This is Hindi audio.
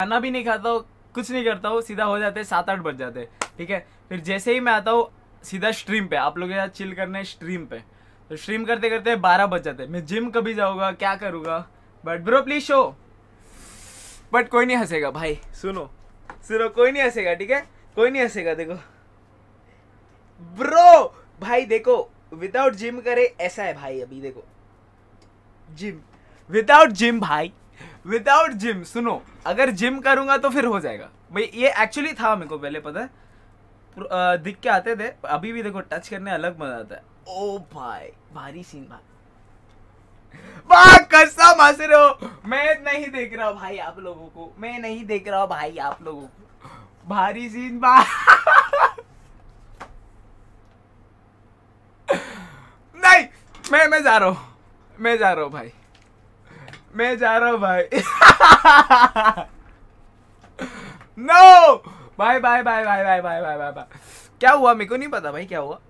खाना भी नहीं खाता हूँ कुछ नहीं करता हूँ सीधा हो जाते सात आठ बज जाते ठीक है फिर जैसे ही मैं आता हूँ सीधा स्ट्रीम पे आप लोगों के साथ चिल करने स्ट्रीम पे तो स्ट्रीम करते करते बारह बज जाते मैं जिम कभी जाऊँगा क्या करूँगा but bro please show but कोई नहीं हंसेगा भाई सुनो सुनो कोई नहीं हंसेगा ठीक है कोई नहीं हंसेगा देखो ब्रो भाई देखो विदाउट जिम करे ऐसा है भाई अभी देखो जिम विदाउट जिम भाई विदाउट जिम सुनो अगर जिम करूंगा तो फिर हो जाएगा भाई ये एक्चुअली था मेरे को पहले पता है दिख के आते थे अभी भी देखो टच करने अलग मजा आता है ओ भाई भारी सीन भाई वाह मैं नहीं देख रहा भाई आप लोगों को मैं नहीं देख रहा भाई आप लोगों को भारी सीन भाई नहीं मैं मैं जा रहा हूं मैं जा रहा हूं भाई मैं जा रहा हूँ भाई no bye bye bye bye bye bye bye bye क्या हुआ मेरे को नहीं पता भाई क्या हुआ